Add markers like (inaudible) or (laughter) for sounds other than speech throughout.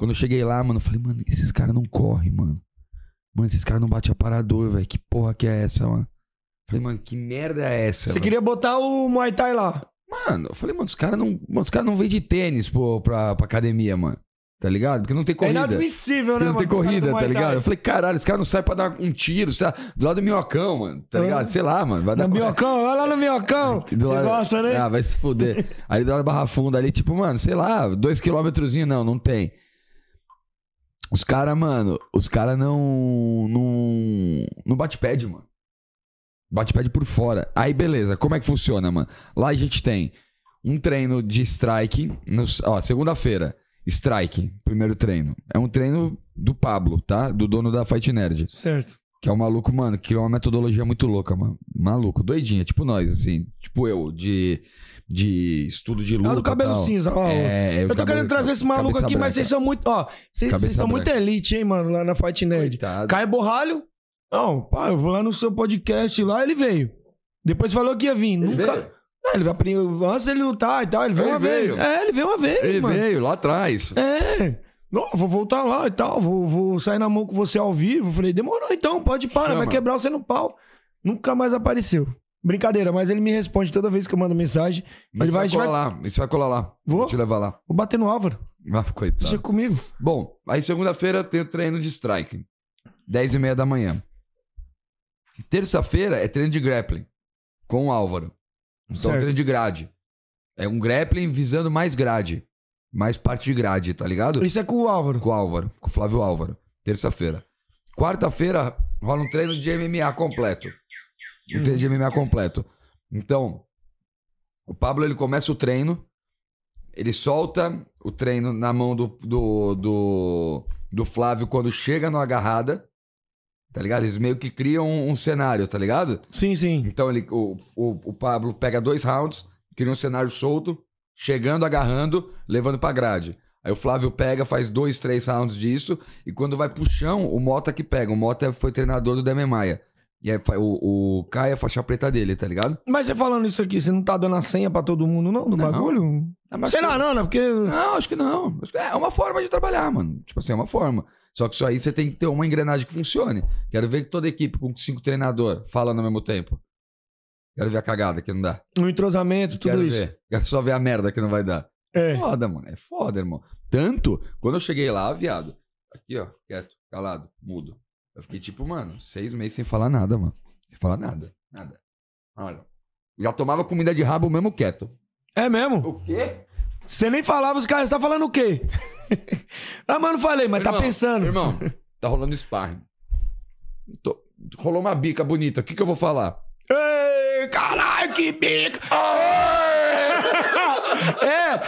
Quando eu cheguei lá, mano, eu falei, mano, esses caras não correm, mano. Mano, esses caras não batem aparador, velho. Que porra que é essa, mano? Falei, mano, que merda é essa? Você véio? queria botar o Muay Thai lá? Mano, eu falei, mano, os caras não, os cara não vêm de tênis pô, pra, pra academia, mano. Tá ligado? Porque não tem é corrida. É inadmissível, né? Não mano? tem corrida, tá ligado? Eu falei, caralho, esse cara não sai pra dar um tiro, lá, do lado do minhocão, mano. Tá ligado? Sei lá, mano. Vai dar... No minhocão, vai lá no minhocão. (laughs) Você gosta, né? Ah, vai se fuder. Aí do lado da Barra Funda ali, tipo, mano, sei lá, dois quilômetrozinho, não, não tem. Os caras, mano, os caras não. Não. Não bate pad, mano. Bate pad por fora. Aí, beleza. Como é que funciona, mano? Lá a gente tem um treino de strike. no ó, segunda-feira. Strike, primeiro treino. É um treino do Pablo, tá? Do dono da Fight Nerd. Certo. Que é um maluco, mano, que é uma metodologia muito louca, mano. Maluco, doidinha, tipo nós, assim. Tipo eu, de, de estudo de é luta. É do cabelo tal. cinza, ó. É, é eu tô cabelo, querendo trazer esse maluco aqui, branca. mas vocês são muito, ó. Vocês, vocês são muito elite, hein, mano, lá na Fight Nerd. Coitado. Caio Borralho. Não, pá, eu vou lá no seu podcast lá, ele veio. Depois falou que ia vir. Ele Nunca. Veio? Não, ele vai antes ele lutar e tal, ele veio ele uma veio. vez. É, ele veio uma vez. Ele mano. veio lá atrás. É. Não, vou voltar lá e tal, vou, vou sair na mão com você ao vivo. Eu falei, demorou então, pode parar, vai quebrar você no pau. Nunca mais apareceu. Brincadeira, mas ele me responde toda vez que eu mando mensagem. Mas ele vai, vai colar vai... lá, isso vai colar lá. Vou, vou te levar lá. Vou bater no Álvaro. Ah, coitado. Deixa comigo. Bom, aí segunda-feira tem o treino de strike. 10 e meia da manhã. Terça-feira é treino de grappling. Com o Álvaro. Então certo. treino de grade. É um grappling visando mais grade mais parte de grade, tá ligado? Isso é com o Álvaro. Com o Álvaro, com o Flávio Álvaro. Terça-feira. Quarta-feira rola um treino de MMA completo. Um uhum. treino de MMA completo. Então, o Pablo ele começa o treino, ele solta o treino na mão do, do, do, do Flávio quando chega na agarrada. Tá ligado? Eles meio que criam um, um cenário, tá ligado? Sim, sim. Então ele, o, o, o Pablo pega dois rounds, cria um cenário solto. Chegando, agarrando, levando pra grade. Aí o Flávio pega, faz dois, três rounds disso, e quando vai pro chão, o Mota que pega. O Mota foi treinador do Demi Maia. E aí o, o Caio é faixa preta dele, tá ligado? Mas você falando isso aqui, você não tá dando a senha pra todo mundo, não, do não. bagulho? Não, Sei que... lá, não, né? Porque. Não, acho que não. É uma forma de trabalhar, mano. Tipo assim, é uma forma. Só que isso aí você tem que ter uma engrenagem que funcione. Quero ver que toda equipe com cinco treinador fala no mesmo tempo. Quero ver a cagada que não dá. Um entrosamento, tudo Quero isso. Ver. Quero só ver a merda que não vai dar. É. Foda, mano. É foda, irmão. Tanto, quando eu cheguei lá, viado, aqui, ó, quieto, calado, mudo. Eu fiquei tipo, mano, seis meses sem falar nada, mano. Sem falar nada. Nada. Olha. Já tomava comida de rabo mesmo quieto. É mesmo? O quê? Você nem falava, os caras estão tá falando o quê? (laughs) ah, mano, falei, mas tá irmão, tá pensando. Irmão, tá rolando sparring. Tô... rolou uma bica bonita, o que, que eu vou falar? que bica! (laughs) é!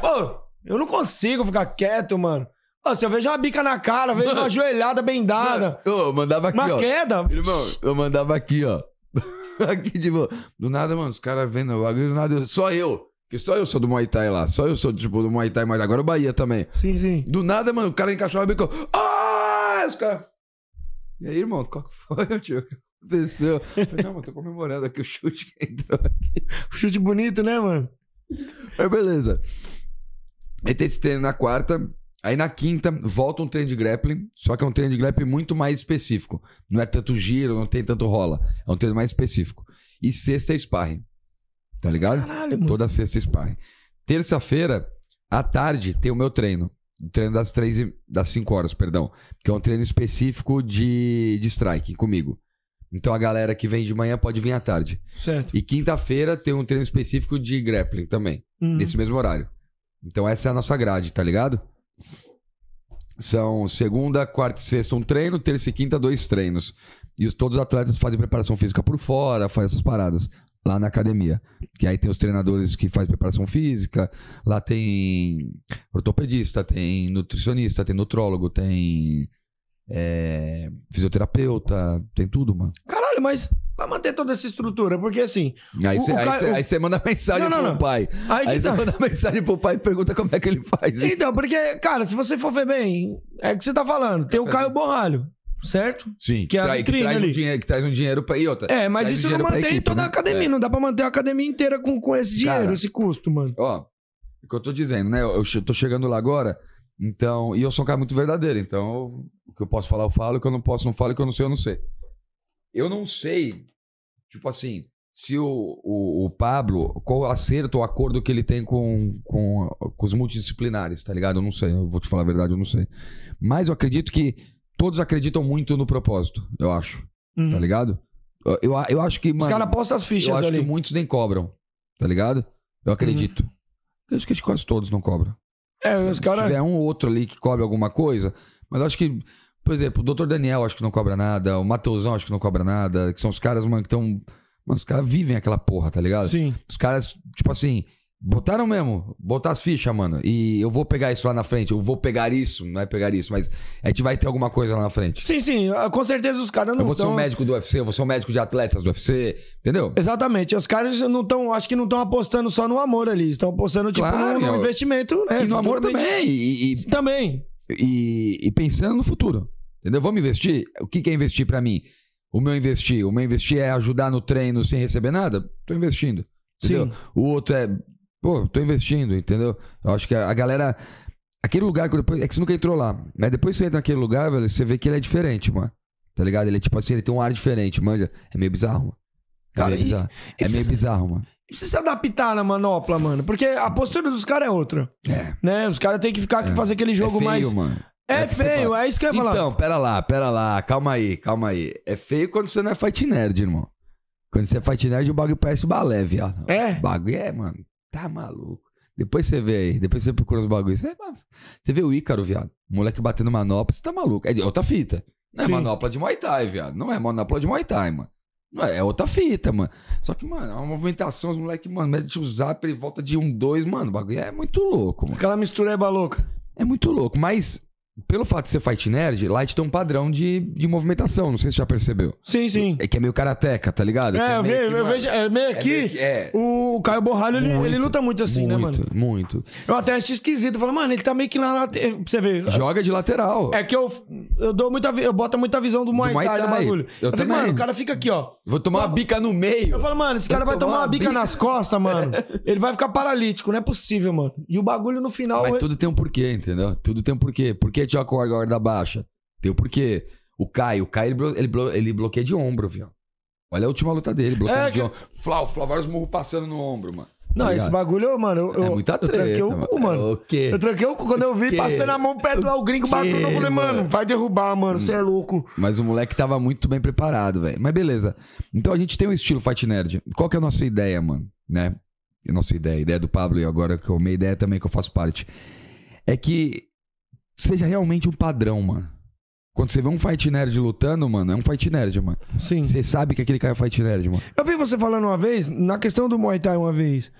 Pô, eu não consigo ficar quieto, mano. Pô, se eu vejo uma bica na cara, vejo uma (laughs) joelhada bem dada. Eu mandava aqui, uma ó. queda. Irmão, eu mandava aqui, ó. (laughs) aqui, tipo, do nada, mano, os caras vendo o bagulho, do nada, só eu. Porque só eu sou do Muay Thai lá. Só eu sou, tipo, do Muay Thai, mas agora o Bahia também. Sim, sim. Do nada, mano, o cara encaixou a bica. Ah! Os caras... E aí, irmão, qual que foi, tio? aconteceu? falei, não, mano, tô comemorando aqui o chute que entrou aqui. Chute (laughs) bonito, né, mano? Aí, beleza. Aí tem esse treino na quarta. Aí na quinta, volta um treino de grappling, só que é um treino de grappling muito mais específico. Não é tanto giro, não tem tanto rola. É um treino mais específico. E sexta é sparring. Tá ligado? Caralho, mano. Toda sexta é sparring. Terça-feira, à tarde, tem o meu treino. O treino das três e... das cinco horas, perdão. Que é um treino específico de, de strike comigo. Então a galera que vem de manhã pode vir à tarde. Certo. E quinta-feira tem um treino específico de grappling também, uhum. nesse mesmo horário. Então essa é a nossa grade, tá ligado? São segunda, quarta e sexta um treino, terça e quinta dois treinos. E os, todos os atletas fazem preparação física por fora, fazem essas paradas lá na academia. Que aí tem os treinadores que fazem preparação física, lá tem ortopedista, tem nutricionista, tem nutrólogo, tem é, fisioterapeuta, tem tudo, mano. Caralho, mas pra manter toda essa estrutura, porque assim. Aí você manda mensagem não, não, pro não. pai. Aí você tá... manda mensagem pro pai e pergunta como é que ele faz então, isso. Então, porque, cara, se você for ver bem, é o que você tá falando. Tem o tá Caio Borralho, certo? Sim, que, é trai, que, traz, um dinheiro, que traz um dinheiro pra. E outra, é, mas isso um não mantém equipe, toda a né? academia. É. Não dá pra manter a academia inteira com, com esse dinheiro, cara, esse custo, mano. Ó, o que eu tô dizendo, né? Eu, eu tô chegando lá agora. Então, e eu sou um cara muito verdadeiro, então o que eu posso falar, eu falo, o que eu não posso, não falo, o que eu não sei, eu não sei. Eu não sei, tipo assim, se o, o, o Pablo, qual acerto, o acordo que ele tem com, com, com os multidisciplinares, tá ligado? Eu não sei, eu vou te falar a verdade, eu não sei. Mas eu acredito que todos acreditam muito no propósito, eu acho, tá uhum. tá ligado? Eu, eu, acho que. Mano, os caras postam as fichas eu acho ali. que muitos nem cobram, tá ligado? Eu uhum. acredito. Uhum. Eu acho que quase todos não cobram. É, se, os cara... tiver um outro ali que cobre alguma coisa, mas acho que, por exemplo, o doutor Daniel acho que não cobra nada, o Mateusão acho que não cobra nada, que são os caras, mano, que estão. Mano, os caras vivem aquela porra, tá ligado? Sim. Os caras, tipo assim, Botaram mesmo. Botar as fichas, mano. E eu vou pegar isso lá na frente. Eu vou pegar isso. Não é pegar isso, mas a gente vai ter alguma coisa lá na frente. Sim, sim. Ah, com certeza os caras não Eu vou tão... ser um médico do UFC. Eu vou ser um médico de atletas do UFC. Entendeu? Exatamente. Os caras não estão... Acho que não estão apostando só no amor ali. Estão apostando, tipo, claro, no, no eu... investimento, né? E no amor também. E, e... Também. E, e, pensando no futuro. Entendeu? Vamos investir? O que, que é investir para mim? O meu investir. O meu investir é ajudar no treino sem receber nada? Tô investindo. Entendeu? Sim. O outro é Pô, tô investindo, entendeu? Eu acho que a, a galera. Aquele lugar que depois. É que você nunca entrou lá. Mas depois você entra naquele lugar, velho, você vê que ele é diferente, mano. Tá ligado? Ele é tipo assim, ele tem um ar diferente, manja. É meio bizarro, mano. É meio e, bizarro. E é meio se... bizarro, mano. E precisa se adaptar na manopla, mano. Porque a postura dos caras é outra. É. Né? Os caras têm que ficar aqui é. fazer aquele jogo é feio, mais. Mano. É, é feio, é isso que eu ia falar. Então, pera lá, pera lá, calma aí, calma aí. É feio quando você não é fight nerd, irmão. Quando você é fight nerd, o bagulho parece balé, viado. É? O bagulho é, mano. Tá maluco. Depois você vê aí, depois você procura os bagulhos. Ah, você, vê o Ícaro, viado. Moleque batendo manopla, você tá maluco. É, é outra fita. Não é Sim. manopla de Muay Thai, viado. Não é manopla de Muay Thai, mano. Não é, é outra fita, mano. Só que, mano, é uma movimentação, os moleques, mano, mete o zap, e volta de um, dois, mano. O bagulho é muito louco, mano. Aquela mistura é louca. É muito louco, mas pelo fato de ser fight nerd, Light tem um padrão de, de movimentação, não sei se você já percebeu. Sim, sim. É que é meio karateca, tá ligado? É, é eu, vejo, eu vejo, é meio é é aqui, é meio que, é. o Caio Borralho, muito, ele, ele luta muito assim, né, muito, né, mano? Muito, muito. Eu até achei esquisito, falei, mano, ele tá meio que na lateral, você vê. É Joga de lateral. É que eu, eu dou muita, eu boto muita visão do Muay, do Muay Thai, no bagulho. Eu, eu falei, mano, o cara fica aqui, ó. Vou tomar uma bica no meio. Eu falo, mano, esse cara Vou vai tomar, uma bica, bica nas costas, mano. (laughs) ele vai ficar paralítico, não é possível, mano. E o bagulho no final... Mas tudo tem um porquê, entendeu? Tudo tem um porquê, porque bloqueio acorda a corda da baixa? Tem o porquê. O Caio, o Caio, ele, blo ele, blo ele, bloqueia de ombro, viu? Olha a última luta dele, bloqueia é, de que... ombro. Flau, Flau, vários murros passando no ombro, mano. Não, tá esse bagulho, mano, eu, é eu, muita treta, eu tranquei o cu, mano. O quê? Eu tranquei o cu quando eu vi passando a mão perto lá, o gringo batendo. Eu falei, mano, vai derrubar, mano, você é louco. Mas o moleque tava muito bem preparado, velho. Mas beleza. Então a gente tem um estilo Fight Nerd. Qual que é a nossa ideia, mano? Né? A nossa ideia, a ideia do Pablo e agora que eu, minha ideia também que eu faço parte. É que seja realmente um padrão, mano. Quando você vê um fight nerd lutando, mano, é um fight nerd, mano. Sim. Você sabe que aquele cara é fight nerd, mano. Eu vi você falando uma vez, na questão do Muay Thai uma vez.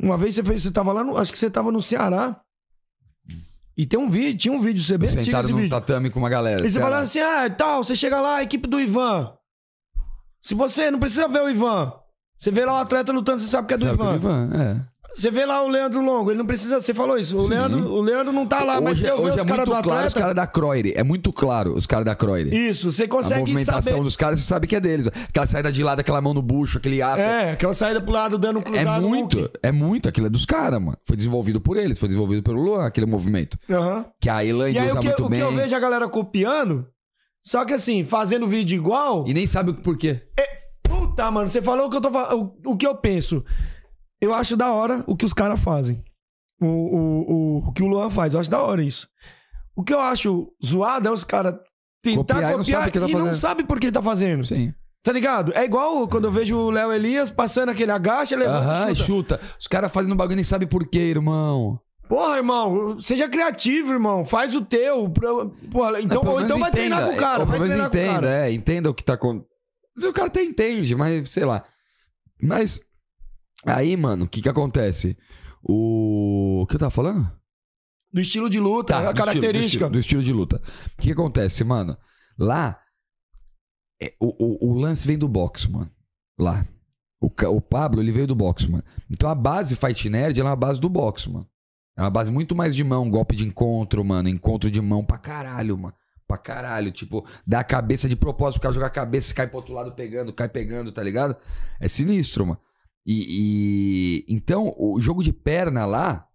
Uma vez você, fez, você tava lá, no, acho que você tava no Ceará. E tem um vídeo, tinha um vídeo, você bem antigo vídeo. tatame com uma galera. E você falando assim, ah, tal, você chega lá, a equipe do Ivan. Se você não precisa ver o Ivan, você vê lá o atleta lutando, você sabe que é do sabe Ivan. É do Ivan é. Você vê lá o Leandro Longo, ele não precisa. Você falou isso. O, Leandro, o Leandro não tá lá, hoje, mas eu hoje é, é muito claro os caras da Croire. É muito claro os caras da Croire. Isso, você consegue. A movimentação saber. dos caras, você sabe que é deles. Aquela saída de lado, aquela mão no bucho, aquele ato. É, aquela saída pro lado dando um é cruzado. É muito, é muito aquilo é dos caras, mano. Foi desenvolvido por eles, foi desenvolvido pelo Luan, aquele movimento. Uhum. Que a Elaine usa que, muito o bem. O que eu vejo a galera copiando, só que assim, fazendo vídeo igual. E nem sabe o porquê. É, puta, mano, você falou o que eu tô falando. o que eu penso eu acho da hora o que os caras fazem. O, o, o, o, que o Luan faz. Eu acho da hora isso. O que eu acho zoado é os caras tentar copiar, copiar e não sabe, tá não sabe por que tá fazendo. Sim. Tá ligado? É igual quando eu vejo o Léo Elias passando aquele agacha, levanta Aham, chuta. chuta. Os caras fazendo bagulho nem sabe por quê, irmão. Porra, irmão, seja criativo, irmão. Faz o teu. Porra, é, então, não, ou então vai entenda. treinar com o cara. É, vai treinar entenda, com o cara. É, é entenda o que tá acontecendo. O cara até entende, mas sei lá. Mas Aí, mano, o que que acontece? O... o que eu tava falando? Do estilo de luta, tá, a característica. Estilo, do, estilo, do, estilo, de luta. O que, que acontece, mano? Lá, é, o, o, o, lance vem do boxe, mano. Lá. O, o Pablo, ele veio do boxe, mano. Então a base Fight Nerd, ela é uma base do boxe, mano. É uma base muito mais de mão, golpe de encontro, mano. Encontro de mão pra caralho, mano. Pra caralho. Tipo, dá a cabeça de propósito, o cara joga a cabeça, cai pro outro lado pegando, cai pegando, tá ligado? É sinistro, mano. E, e, então o jogo de perna lá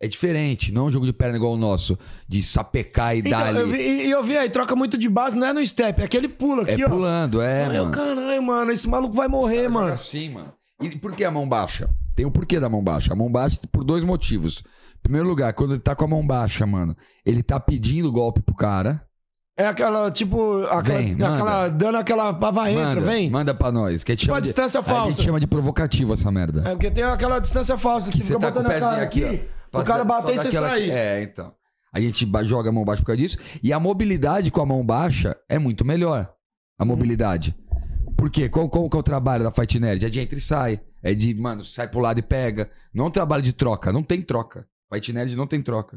é diferente, não é um jogo de perna igual o nosso, de sapecar e então, dar ali. E eu, eu, vi aí, troca muito de base, não é no step, é aquele pula é aqui, é ó. É pulando, é. Ai, mano. Caralho, mano, esse maluco vai morrer, mano. Assim, mano. E por que a mão baixa? Tem o um porquê da mão baixa. A mão baixa por dois motivos. Em primeiro lugar, quando ele tá com a mão baixa, mano, ele tá pedindo golpe pro cara. É aquela, tipo, aquela, vem, aquela dando aquela pava vem. Manda pra nós. Que a gente tipo distância falsa. A gente chama de provocativo essa merda. É, porque tem aquela distância falsa que, você fica tá com o pezinho aqui, aqui ó, o cara bater e você sair. é, então. A gente joga a mão baixa por causa disso. E a mobilidade com a mão baixa é muito melhor. A uhum. mobilidade. Por quê? Qual, qual é o trabalho da Fight Nerd? É de entra e sai. É de, mano, sai pro lado e pega. Não é um trabalho de troca. Não tem troca. Fight Nerd não tem troca.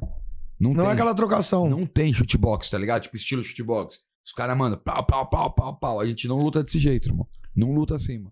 Não, não é tem. é aquela trocação. Não tem chute box, tá ligado? Tipo, estilo chute box. Os caras mandam pau, pau, pau, pau, pau. A gente não luta desse jeito, irmão. Não luta assim, mano.